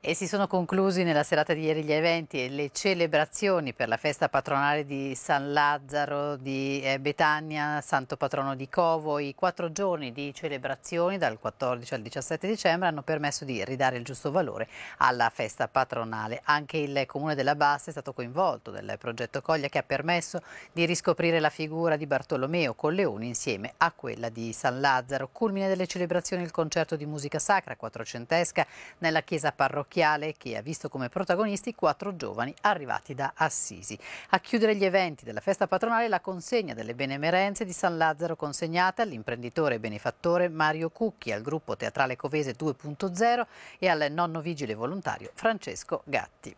E si sono conclusi nella serata di ieri gli eventi e le celebrazioni per la festa patronale di San Lazzaro di eh, Betania, santo patrono di Covo. I quattro giorni di celebrazioni dal 14 al 17 dicembre hanno permesso di ridare il giusto valore alla festa patronale. Anche il comune della Bassa è stato coinvolto nel progetto Coglia che ha permesso di riscoprire la figura di Bartolomeo con Leoni insieme a quella di San Lazzaro. Culmine delle celebrazioni il concerto di musica sacra quattrocentesca nella chiesa parrocchiale parrocchiale che ha visto come protagonisti quattro giovani arrivati da Assisi. A chiudere gli eventi della festa patronale la consegna delle benemerenze di San Lazzaro consegnate all'imprenditore e benefattore Mario Cucchi, al gruppo teatrale Covese 2.0 e al nonno vigile volontario Francesco Gatti.